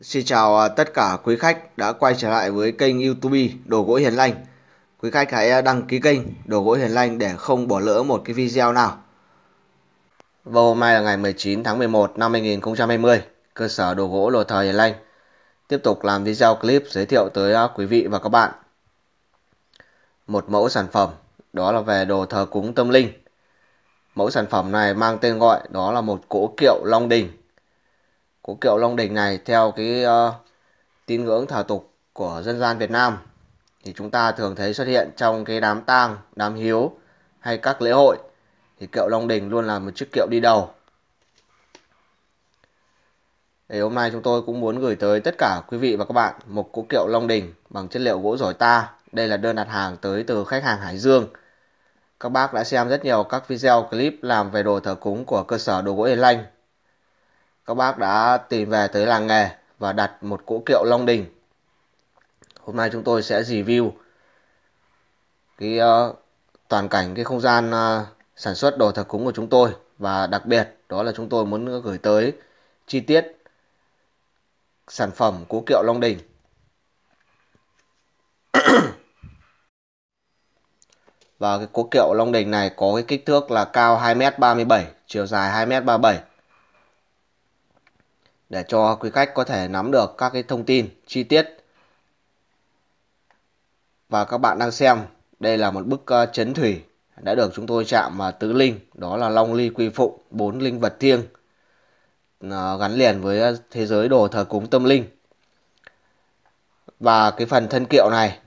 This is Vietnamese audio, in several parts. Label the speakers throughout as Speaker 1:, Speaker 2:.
Speaker 1: Xin chào à, tất cả quý khách đã quay trở lại với kênh YouTube Đồ gỗ Hiền Lành. Quý khách hãy à, đăng ký kênh Đồ gỗ Hiền Lành để không bỏ lỡ một cái video nào. Và hôm nay là ngày 19 tháng 11 năm 2020, cơ sở đồ gỗ Lô Thời Hiền Lành tiếp tục làm video clip giới thiệu tới à, quý vị và các bạn một mẫu sản phẩm đó là về đồ thờ cúng tâm linh. Mẫu sản phẩm này mang tên gọi đó là một cỗ kiệu Long Đình của kiệu Long Đình này theo cái uh, tín ngưỡng thờ tục của dân gian Việt Nam thì chúng ta thường thấy xuất hiện trong cái đám tang, đám hiếu hay các lễ hội thì kiệu Long Đình luôn là một chiếc kiệu đi đầu. Thì hôm nay chúng tôi cũng muốn gửi tới tất cả quý vị và các bạn một cỗ kiệu Long Đình bằng chất liệu gỗ giỏi ta. Đây là đơn đặt hàng tới từ khách hàng Hải Dương. Các bác đã xem rất nhiều các video clip làm về đồ thờ cúng của cơ sở đồ gỗ Yên Lanh các bác đã tìm về tới làng nghề và đặt một cỗ kiệu Long Đình. Hôm nay chúng tôi sẽ review cái uh, toàn cảnh cái không gian uh, sản xuất đồ thờ cúng của chúng tôi và đặc biệt đó là chúng tôi muốn gửi tới chi tiết sản phẩm cỗ kiệu Long Đình. và cái cỗ kiệu Long Đình này có cái kích thước là cao 2m37, chiều dài 2m37 để cho quý khách có thể nắm được các cái thông tin chi tiết. Và các bạn đang xem, đây là một bức ờ, chấn thủy đã được chúng tôi chạm vào tứ linh, đó là Long Ly Quy Phụng, bốn linh vật thiêng ờ, gắn liền với ờ, thế giới đồ thờ cúng tâm linh. Và cái phần thân kiệu này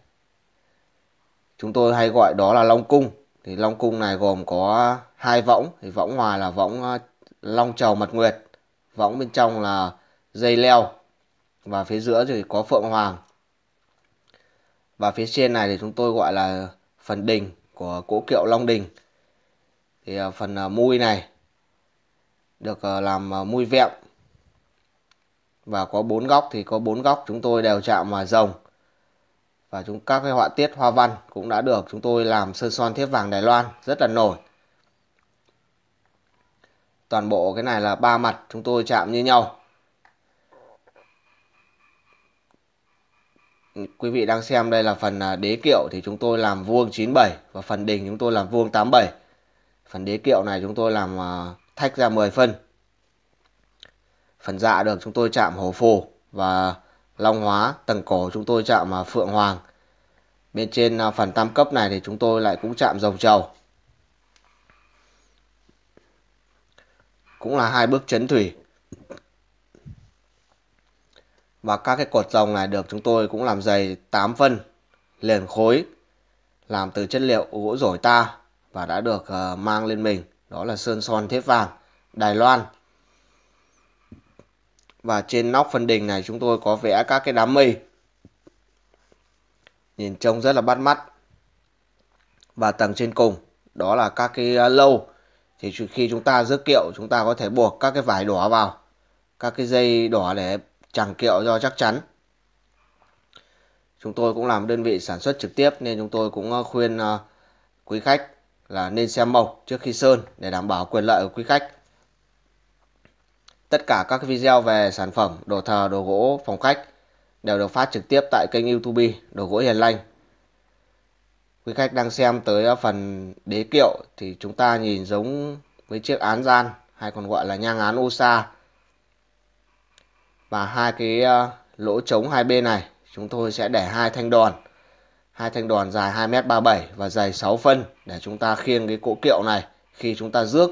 Speaker 1: chúng tôi hay gọi đó là Long cung. Thì Long cung này gồm có hai võng, thì võng ngoài là võng Long Trầu Mật Nguyệt võng bên trong là dây leo và phía giữa thì có phượng hoàng và phía trên này thì chúng tôi gọi là phần đỉnh của cỗ kiệu long đình thì à, phần à, mui này được à, làm mui vẹm và có bốn góc thì có bốn góc chúng tôi đều chạm mà rồng và chúng các cái họa tiết hoa văn cũng đã được chúng tôi làm sơn son thiếp vàng Đài Loan rất là nổi toàn bộ cái này là ba mặt chúng tôi chạm như nhau quý vị đang xem đây là phần à, đế kiệu thì chúng tôi làm vuông 97 và phần đỉnh chúng tôi làm vuông 87 phần đế kiệu này chúng tôi làm à, thách ra 10 phân phần dạ được chúng tôi chạm hồ phù và long hóa tầng cổ chúng tôi chạm à, phượng hoàng bên trên phần tam cấp này thì chúng tôi lại cũng chạm rồng trầu cũng là hai bước chấn thủy và các cái cột rồng này được chúng tôi cũng làm dày 8 phân liền khối làm từ chất liệu gỗ rổi ta và đã được uh, mang lên mình đó là sơn son thép vàng Đài Loan và trên nóc phần đỉnh này chúng tôi có vẽ các cái đám mây nhìn trông rất là bắt mắt và tầng trên cùng đó là các cái ờ, lâu thì khi chúng ta giữ kiệu chúng ta có thể buộc các cái vải đỏ vào các cái dây đỏ để chẳng kiệu cho chắc chắn chúng tôi cũng làm đơn vị sản xuất trực tiếp nên chúng tôi cũng ờ, khuyên ờ, quý khách là nên xem mộc trước khi sơn để đảm bảo quyền lợi của quý khách tất cả các video về sản phẩm đồ thờ đồ gỗ phòng khách đều được phát trực tiếp tại kênh youtube đồ gỗ hiền lành quý khách đang xem tới ờ, phần đế kiệu thì chúng ta nhìn giống với chiếc án gian hay còn gọi là nhang án Usa và hai cái ờ, lỗ trống hai bên này chúng tôi sẽ để hai thanh đòn hai thanh đòn dài 2m37 và dày 6 phân để chúng ta khiêng cái cỗ kiệu này khi chúng ta rước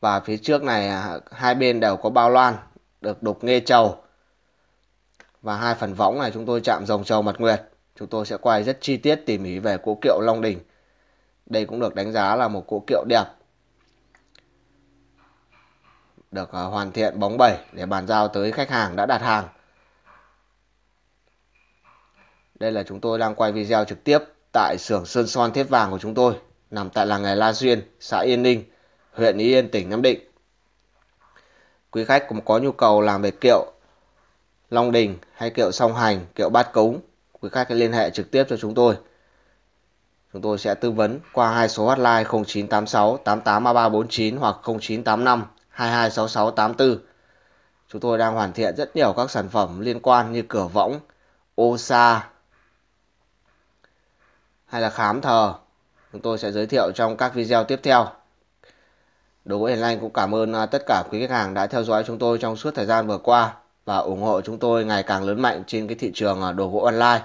Speaker 1: và phía trước này à, hai bên đều có bao loan được đục nghe trầu và hai phần võng này chúng tôi chạm rồng trầu mật nguyệt Chúng tôi sẽ quay rất chi tiết tỉ mỉ về cỗ kiệu Long Đình. Đây cũng được đánh giá là một cỗ kiệu đẹp. Được à, hoàn thiện bóng bẩy để bàn giao tới khách hàng đã đặt hàng. Đây là chúng tôi đang quay video trực tiếp tại xưởng sơn son thiết vàng của chúng tôi, nằm tại làng nghề La Duyên, xã Yên Ninh, huyện Ý Yên, tỉnh Nam Định. Quý khách cũng có nhu cầu làm về kiệu Long Đình hay kiệu song hành, kiệu bát cúng quý khách hãy liên hệ trực tiếp cho chúng tôi. Chúng tôi sẽ tư vấn qua hai số hotline 0986 883349 hoặc 0985 226684. Chúng tôi đang hoàn thiện rất nhiều các sản phẩm liên quan như cửa võng, ô sa hay là khám thờ. Chúng tôi sẽ giới thiệu trong các video tiếp theo. Đối với Hiền Lanh cũng cảm ơn à, tất cả quý khách hàng đã theo dõi chúng tôi trong suốt thời gian vừa qua và ủng hộ chúng tôi ngày càng lớn mạnh trên cái thị trường à, đồ gỗ online.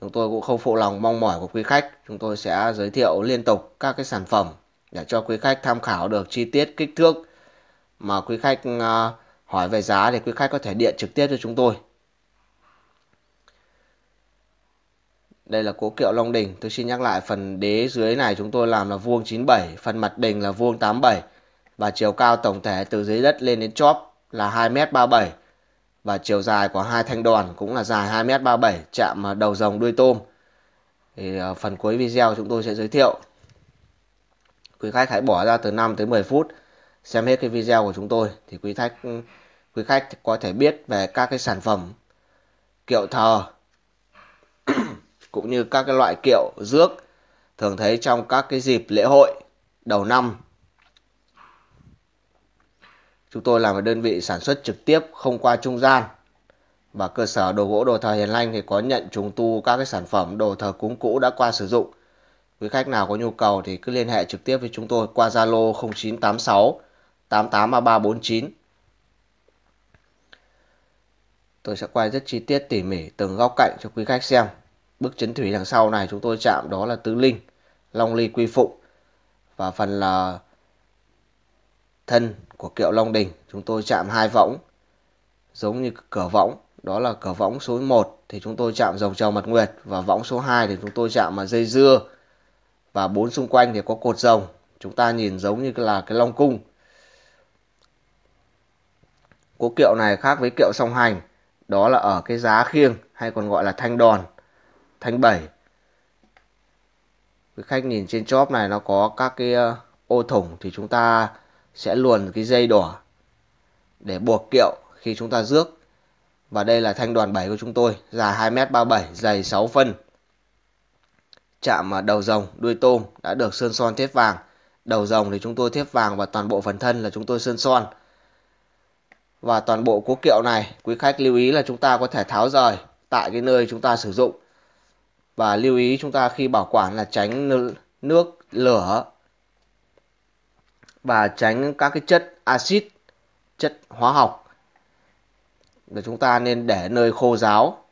Speaker 1: Chúng tôi cũng không phụ lòng mong mỏi của quý khách, chúng tôi sẽ giới thiệu liên tục các cái sản phẩm để cho quý khách tham khảo được chi tiết kích thước mà quý khách à, hỏi về giá thì quý khách có thể điện trực tiếp cho chúng tôi. Đây là cố kiệu Long Đình. Tôi xin nhắc lại phần đế dưới này chúng tôi làm là vuông 97, phần mặt đình là vuông 87 và chiều cao tổng thể từ dưới đất lên đến chóp là 2m37 và chiều dài của hai thanh đòn cũng là dài 2m37 chạm đầu rồng đuôi tôm. Thì ờ, phần cuối video chúng tôi sẽ giới thiệu. Quý khách hãy bỏ ra từ 5 tới 10 phút xem hết cái video của chúng tôi thì quý khách quý khách có thể biết về các cái sản phẩm kiệu thờ cũng như các cái loại kiệu rước thường thấy trong các cái dịp lễ hội đầu năm Chúng tôi làm ở đơn vị sản xuất trực tiếp không qua trung gian. Và cơ sở đồ gỗ đồ thờ Hiền Lanh thì có nhận trùng tu các cái sản phẩm đồ thờ cúng cũ đã qua sử dụng. Quý khách nào có nhu cầu thì cứ liên hệ trực tiếp với chúng tôi qua Zalo 0986 883349. Tôi sẽ quay rất chi tiết tỉ mỉ từng góc cạnh cho quý khách xem. Bức chấn thủy đằng sau này chúng tôi chạm đó là tứ linh, long ly quy phụng và phần là thân của kiệu Long Đình chúng tôi chạm hai võng giống như cửa võng đó là cửa võng số 1 thì chúng tôi chạm dòng trầu mật nguyệt và võng số 2 thì chúng tôi chạm mà dây dưa và bốn xung quanh thì có cột rồng chúng ta nhìn giống như là cái long cung cố kiệu này khác với kiệu song hành đó là ở cái giá khiêng hay còn gọi là thanh đòn thanh bảy quý khách nhìn trên chóp này nó có các cái ờ, ô thủng thì chúng ta sẽ luồn cái dây đỏ để buộc kiệu khi chúng ta rước. Và đây là thanh đoàn 7 của chúng tôi, dài 2m37, dày 6 phân. Chạm đầu rồng, đuôi tôm đã được sơn son thép vàng. Đầu rồng thì chúng tôi thép vàng và toàn bộ phần thân là chúng tôi sơn son. Và toàn bộ cố kiệu này, quý khách lưu ý là chúng ta có thể tháo rời tại cái nơi chúng ta sử dụng. Và lưu ý chúng ta khi bảo quản là tránh nước, lửa và tránh các cái chất axit chất hóa học để chúng ta nên để nơi khô ráo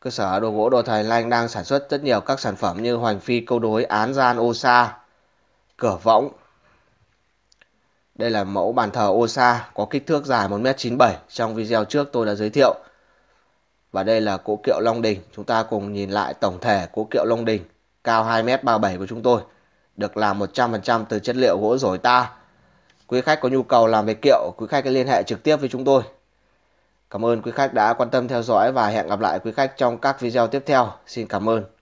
Speaker 1: cơ sở đồ gỗ đồ thầy lanh đang sản xuất rất nhiều các sản phẩm như hoành phi câu đối án gian ô sa cửa võng đây là mẫu bàn thờ ô sa có kích thước dài 1m97 trong video trước tôi đã giới thiệu và đây là cỗ kiệu Long Đình chúng ta cùng nhìn lại tổng thể cỗ kiệu Long Đình cao 2m37 của chúng tôi được làm 100% từ chất liệu gỗ rổi ta. Quý khách có nhu cầu làm về kiệu, quý khách cứ liên hệ trực tiếp với chúng tôi. Cảm ơn quý khách đã quan tâm theo dõi và hẹn gặp lại quý khách trong các video tiếp theo. Xin cảm ơn.